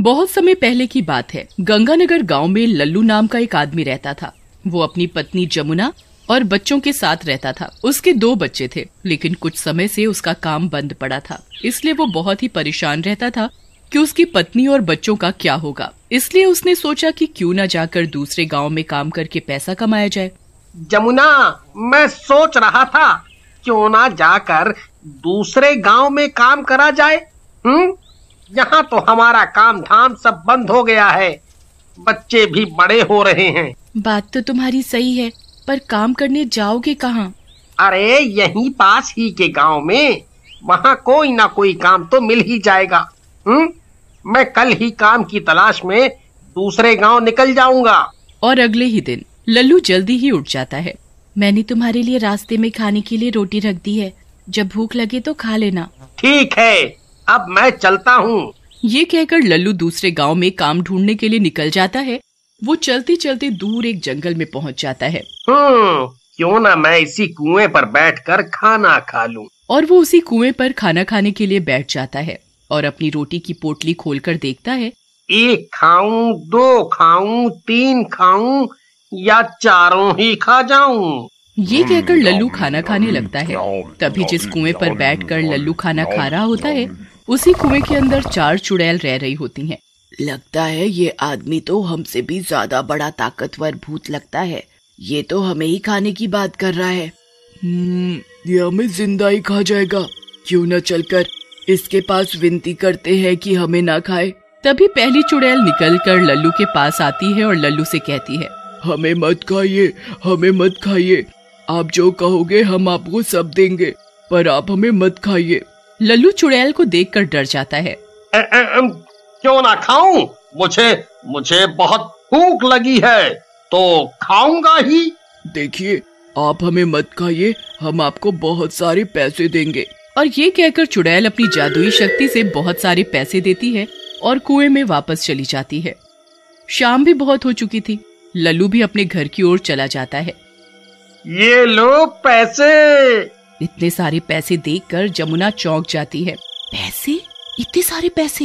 बहुत समय पहले की बात है गंगानगर गांव में लल्लू नाम का एक आदमी रहता था वो अपनी पत्नी जमुना और बच्चों के साथ रहता था उसके दो बच्चे थे लेकिन कुछ समय से उसका काम बंद पड़ा था इसलिए वो बहुत ही परेशान रहता था कि उसकी पत्नी और बच्चों का क्या होगा इसलिए उसने सोचा कि क्यों ना जाकर दूसरे गांव में काम करके पैसा कमाया जाए जमुना मैं सोच रहा था क्यों ना जाकर दूसरे गांव में काम करा जाए हुँ? हम्म? यहाँ तो हमारा काम धाम सब बंद हो गया है बच्चे भी बड़े हो रहे हैं बात तो तुम्हारी सही है पर काम करने जाओगे कहाँ अरे यहीं पास ही के गांव में वहाँ कोई ना कोई काम तो मिल ही जाएगा हुँ? हम्म? मैं कल ही काम की तलाश में दूसरे गांव निकल जाऊंगा और अगले ही दिन लल्लू जल्दी ही उठ जाता है मैंने तुम्हारे लिए रास्ते में खाने के लिए रोटी रख दी है जब भूख लगे तो खा लेना ठीक है अब मैं चलता हूँ ये कहकर लल्लू दूसरे गांव में काम ढूंढने के लिए निकल जाता है वो चलते चलते दूर एक जंगल में पहुंच जाता है हम्म, क्यों ना मैं इसी कुएं पर बैठकर खाना खा लूं और वो उसी कुएं पर खाना खाने के लिए बैठ जाता है और अपनी रोटी की पोटली खोलकर देखता है एक खाऊं दो खाऊं तीन खाऊं या चारों ही खा जाऊं ये कहकर लल्लू खाना खाने लगता है तभी जिस कुएं पर बैठकर लल्लू खाना खा रहा होता है उसी कुएं के अंदर चार चुड़ैल रह रही होती हैं। लगता है ये आदमी तो हमसे भी ज्यादा बड़ा ताकतवर भूत लगता है ये तो हमें ही खाने की बात कर रहा है हम्म, ये हमें जिंदा ही खा जाएगा क्यों न चलकर इसके पास विनती करते हैं कि हमें ना खाए तभी पहली चुड़ैल निकल कर लल्लू के पास आती है और लल्लू से कहती है हमें मत खाइए हमें मत खाइए आप जो कहोगे हम आपको सब देंगे पर आप हमें मत खाइए लल्लू चुड़ैल को देखकर डर जाता है ए, ए, ए, क्यों ना खाऊं मुझे मुझे बहुत भूख लगी है तो खाऊंगा ही देखिए आप हमें मत खाइए हम आपको बहुत सारे पैसे देंगे और ये कहकर चुड़ैल अपनी जादुई शक्ति से बहुत सारे पैसे देती है और कुएं में वापस चली जाती है शाम भी बहुत हो चुकी थी लल्लू भी अपने घर की ओर चला जाता है ये लो पैसे इतने सारे पैसे देखकर जमुना चौंक जाती है पैसे इतने सारे पैसे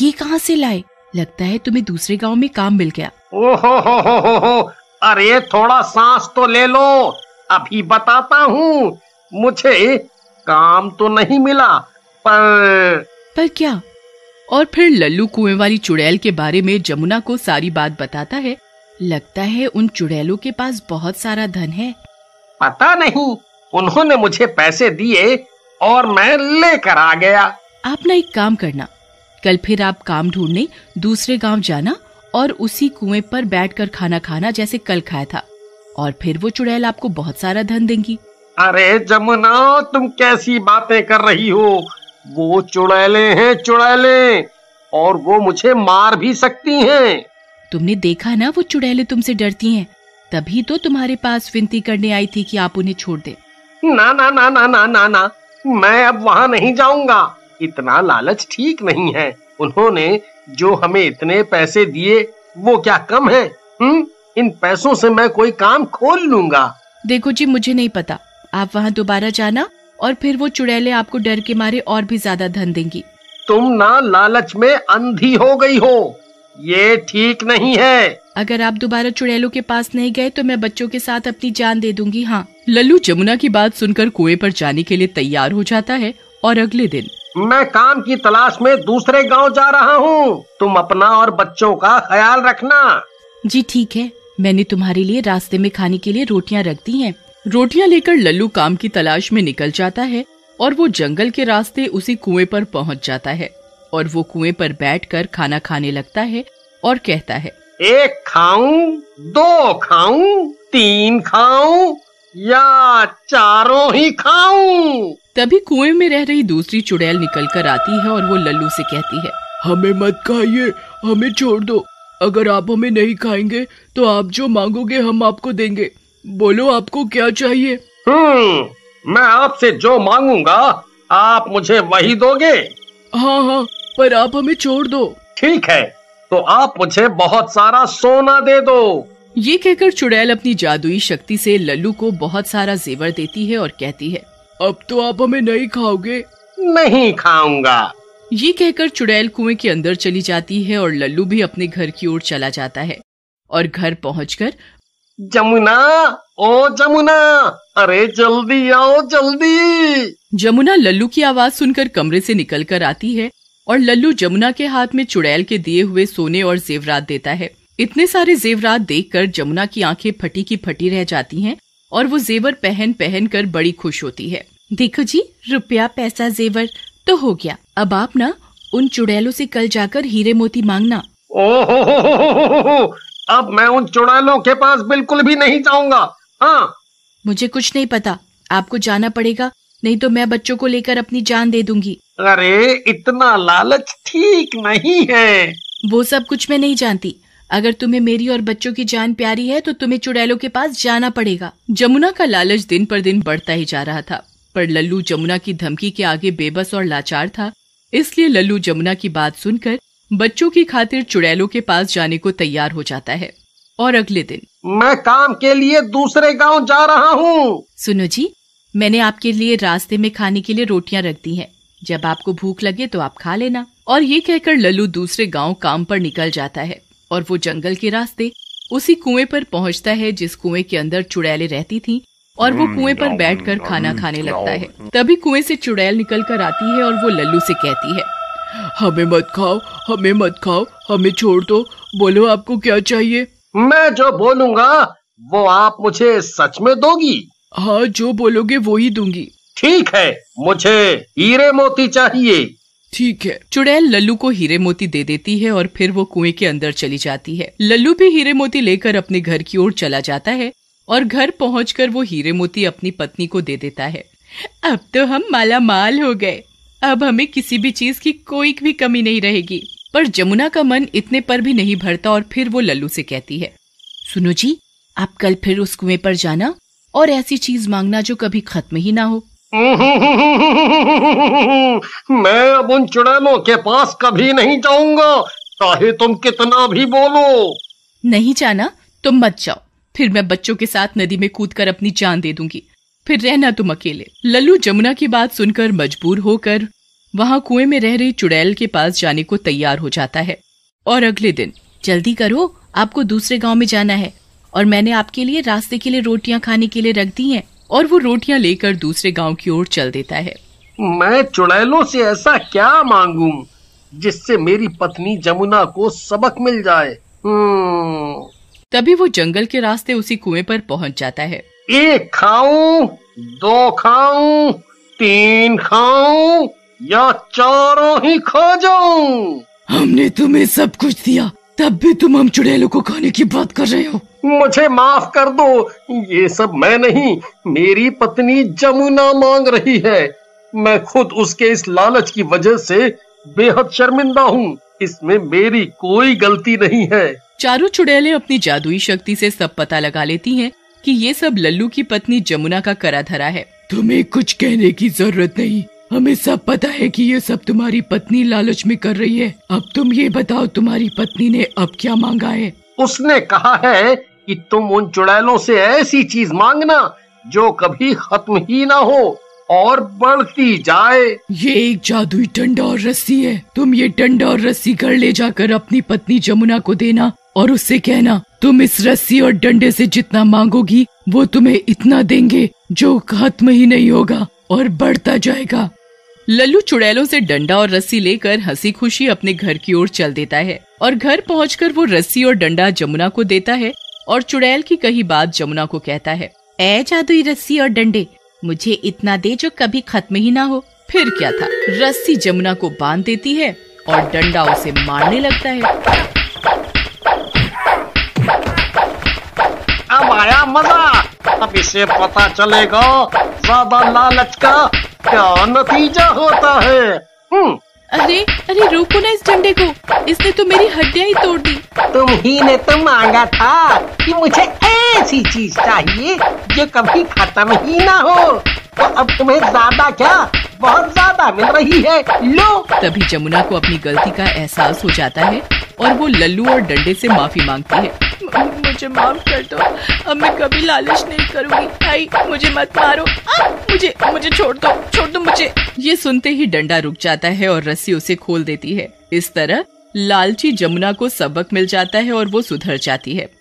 ये कहाँ से लाए लगता है तुम्हें दूसरे गांव में काम मिल गया ओहो हो हो हो हो अरे थोड़ा सांस तो ले लो अभी बताता हूँ मुझे काम तो नहीं मिला पर पर क्या और फिर लल्लू कुएं वाली चुड़ैल के बारे में जमुना को सारी बात बताता है लगता है उन चुड़ैलों के पास बहुत सारा धन है पता नहीं उन्होंने मुझे पैसे दिए और मैं लेकर आ गया आप ना एक काम करना कल फिर आप काम ढूंढने दूसरे गांव जाना और उसी कुएं पर बैठकर खाना खाना जैसे कल खाया था और फिर वो चुड़ैल आपको बहुत सारा धन देंगी अरे जमुना तुम कैसी बातें कर रही हो वो चुड़ैले हैं चुड़ैले और वो मुझे मार भी सकती हैं। तुमने देखा ना वो चुड़ैले तुमसे डरती हैं, तभी तो तुम्हारे पास विनती करने आई थी कि आप उन्हें छोड़ दे ना ना ना ना ना ना ना मैं अब वहां नहीं जाऊंगा इतना लालच ठीक नहीं है उन्होंने जो हमें इतने पैसे दिए वो क्या कम है हुँ? हम्म? इन पैसों से मैं कोई काम खोल लूंगा देखो जी मुझे नहीं पता आप वहाँ दोबारा जाना और फिर वो चुड़ैले आपको डर के मारे और भी ज्यादा धन देंगी तुम ना लालच में अंधी हो गई हो ये ठीक नहीं है अगर आप दोबारा चुड़ैलों के पास नहीं गए तो मैं बच्चों के साथ अपनी जान दे दूंगी हाँ लल्लू जमुना की बात सुनकर कुएं पर जाने के लिए तैयार हो जाता है और अगले दिन मैं काम की तलाश में दूसरे गांव जा रहा हूँ तुम अपना और बच्चों का ख्याल रखना जी ठीक है मैंने तुम्हारे लिए रास्ते में खाने के लिए रोटियाँ रख दी है रोटियाँ लेकर लल्लू काम की तलाश में निकल जाता है और वो जंगल के रास्ते उसी कुएं पर पहुंच जाता है और वो कुएं पर बैठकर खाना खाने लगता है और कहता है एक खाऊं दो खाऊं तीन खाऊं या चारों ही खाऊं तभी कुएं में रह रही दूसरी चुड़ैल निकल कर आती है और वो लल्लू से कहती है हमें मत खाइए हमें छोड़ दो अगर आप हमें नहीं खाएंगे तो आप जो मांगोगे हम आपको देंगे बोलो आपको क्या चाहिए हम्म मैं आपसे जो मांगूंगा आप मुझे वही दोगे हाँ हाँ पर आप हमें छोड़ दो ठीक है तो आप मुझे बहुत सारा सोना दे दो ये कहकर चुड़ैल अपनी जादुई शक्ति से लल्लू को बहुत सारा जेवर देती है और कहती है अब तो आप हमें नहीं खाओगे नहीं खाऊंगा ये कहकर चुड़ैल कुएं के अंदर चली जाती है और लल्लू भी अपने घर की ओर चला जाता है और घर कर जमुना ओ जमुना अरे जल्दी आओ जल्दी जमुना लल्लू की आवाज सुनकर कमरे से निकलकर आती है और लल्लू जमुना के हाथ में चुड़ैल के दिए हुए सोने और जेवरात देता है इतने सारे जेवरात देखकर जमुना की आंखें फटी की फटी रह जाती हैं और वो जेवर पहन पहन कर बड़ी खुश होती है देखो जी रुपया पैसा जेवर तो हो गया अब आप ना उन चुड़ैलों से कल जाकर हीरे मोती मांगना हो अब मैं उन चुड़ैलों के पास बिल्कुल भी नहीं जाऊंगा हाँ मुझे कुछ नहीं पता आपको जाना पड़ेगा नहीं तो मैं बच्चों को लेकर अपनी जान दे दूंगी अरे इतना लालच ठीक नहीं है वो सब कुछ मैं नहीं जानती अगर तुम्हें मेरी और बच्चों की जान प्यारी है तो तुम्हें चुड़ैलों के पास जाना पड़ेगा जमुना का लालच दिन पर दिन बढ़ता ही जा रहा था पर लल्लू जमुना की धमकी के आगे बेबस और लाचार था इसलिए लल्लू जमुना की बात सुनकर बच्चों की खातिर चुड़ैलों के पास जाने को तैयार हो जाता है और अगले दिन मैं काम के लिए दूसरे गांव जा रहा हूँ सुनो जी मैंने आपके लिए रास्ते में खाने के लिए रोटियां रख दी हैं जब आपको भूख लगे तो आप खा लेना और ये कहकर लल्लू दूसरे गांव काम पर निकल जाता है और वो जंगल के रास्ते उसी कुएं पर पहुंचता है जिस कुएं के अंदर चुड़ैले रहती थीं और वो hmm, कुएं पर बैठकर खाना खाने लगता है तभी कुएं से चुड़ैल निकल कर आती है और वो लल्लू से कहती है हमें मत खाओ हमें मत खाओ हमें छोड़ दो बोलो आपको क्या चाहिए मैं जो बोलूँगा वो आप मुझे सच में दोगी हाँ जो बोलोगे वो ही दूंगी ठीक है मुझे हीरे मोती चाहिए ठीक है चुड़ैल लल्लू को हीरे मोती दे देती है और फिर वो कुएं के अंदर चली जाती है लल्लू भी हीरे मोती लेकर अपने घर की ओर चला जाता है और घर पहुँच वो हीरे मोती अपनी पत्नी को दे देता है अब तो हम माला माल हो गए अब हमें किसी भी चीज की कोई भी कमी नहीं रहेगी पर जमुना का मन इतने पर भी नहीं भरता और फिर वो लल्लू से कहती है सुनो जी आप कल फिर उस कुएं पर जाना और ऐसी चीज मांगना जो कभी खत्म ही ना हो मैं अब उन चुड़ैलों के पास कभी नहीं जाऊंगा चाहे तुम कितना भी बोलो नहीं जाना तुम मत जाओ फिर मैं बच्चों के साथ नदी में कूद कर अपनी जान दे दूंगी फिर रहना तुम अकेले लल्लू जमुना की बात सुनकर मजबूर होकर वहाँ कुएं में रह रही चुड़ैल के पास जाने को तैयार हो जाता है और अगले दिन जल्दी करो आपको दूसरे गांव में जाना है और मैंने आपके लिए रास्ते के लिए रोटियां खाने के लिए रख दी हैं और वो रोटियां लेकर दूसरे गांव की ओर चल देता है मैं चुड़ैलों से ऐसा क्या मांगू जिससे मेरी पत्नी जमुना को सबक मिल जाए हम्म। तभी वो जंगल के रास्ते उसी कुएं पर पहुंच जाता है एक खाऊं दो खाऊं तीन खाऊं या चारों ही खा जाऊं हमने तुम्हें सब कुछ दिया तब भी तुम हम चुड़ैलों को खाने की बात कर रहे हो मुझे माफ कर दो ये सब मैं नहीं मेरी पत्नी जमुना मांग रही है मैं खुद उसके इस लालच की वजह से बेहद शर्मिंदा हूँ इसमें मेरी कोई गलती नहीं है चारू चुड़ैले अपनी जादुई शक्ति से सब पता लगा लेती हैं कि ये सब लल्लू की पत्नी जमुना का करा धरा है तुम्हें कुछ कहने की जरूरत नहीं हमें सब पता है कि ये सब तुम्हारी पत्नी लालच में कर रही है अब तुम ये बताओ तुम्हारी पत्नी ने अब क्या मांगा है उसने कहा है कि तुम उन चुड़ैलों से ऐसी चीज मांगना जो कभी खत्म ही ना हो और बढ़ती जाए ये एक जादुई डंडा और रस्सी है तुम ये डंडा और रस्सी घर ले जाकर अपनी पत्नी जमुना को देना और उससे कहना तुम इस रस्सी और डंडे से जितना मांगोगी वो तुम्हें इतना देंगे जो खत्म ही नहीं होगा और बढ़ता जाएगा लल्लू चुड़ैलों से डंडा और रस्सी लेकर हंसी खुशी अपने घर की ओर चल देता है और घर पहुंचकर वो रस्सी और डंडा जमुना को देता है और चुड़ैल की कही बात जमुना को कहता है ए जादुई रस्सी और डंडे मुझे इतना दे जो कभी खत्म ही ना हो फिर क्या था रस्सी जमुना को बांध देती है और डंडा उसे मारने लगता है अब आया मजा अब इसे पता चलेगा ज्यादा लालच का क्या नतीजा होता है हम्म। अरे अरे रोको ना इस डंडे को इसने तो मेरी हड्डियां ही तोड़ दी तुम ही ने तो मांगा था कि मुझे ऐसी चीज चाहिए जो कभी खत्म ही ना हो तो अब तुम्हें ज्यादा क्या बहुत ज्यादा मिल रही है लो तभी जमुना को अपनी गलती का एहसास हो जाता है और वो लल्लू और डंडे से माफी मांगती है मुझे माफ कर दो अब मैं कभी लालच नहीं करूंगी भाई मुझे मत मारो आ, मुझे मुझे छोड़ दो छोड़ दो मुझे ये सुनते ही डंडा रुक जाता है और रस्सी उसे खोल देती है इस तरह लालची जमुना को सबक मिल जाता है और वो सुधर जाती है